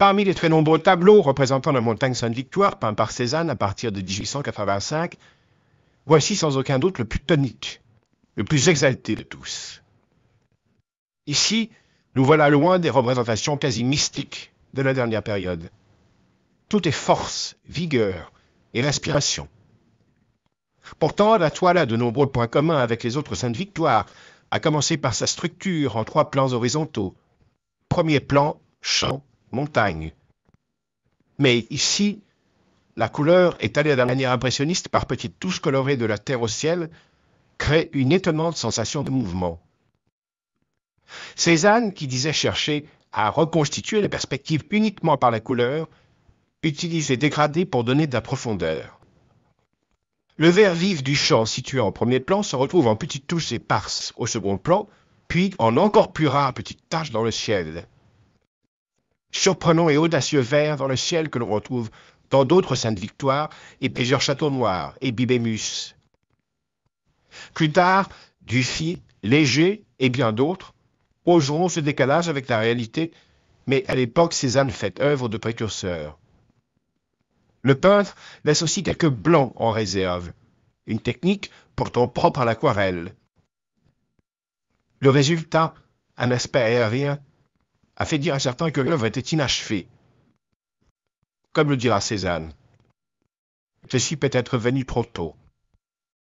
Parmi les très nombreux tableaux représentant la montagne Sainte-Victoire peints par Cézanne à partir de 1885, voici sans aucun doute le plus tonique, le plus exalté de tous. Ici, nous voilà loin des représentations quasi mystiques de la dernière période. Tout est force, vigueur et respiration. Pourtant, la toile a de nombreux points communs avec les autres Sainte-Victoire, à commencer par sa structure en trois plans horizontaux. Premier plan, champ montagne. Mais ici, la couleur, étalée d'une manière impressionniste par petites touches colorées de la terre au ciel, crée une étonnante sensation de mouvement. Cézanne, qui disait chercher à reconstituer les perspectives uniquement par la couleur, utilise les dégradés pour donner de la profondeur. Le vert vif du champ situé en premier plan se retrouve en petites touches éparses au second plan, puis en encore plus rares petites taches dans le ciel surprenant et audacieux vert dans le ciel que l'on retrouve dans d'autres saintes victoires et plusieurs châteaux noirs et Bibémus. Plus tard, Dufy, Léger et bien d'autres oseront ce décalage avec la réalité, mais à l'époque, Cézanne fait œuvre de précurseur. Le peintre laisse aussi quelques blancs en réserve, une technique pourtant propre à l'aquarelle. Le résultat, un aspect aérien a fait dire à certains que l'œuvre était inachevée. Comme le dira Cézanne, suis peut être venu trop tôt,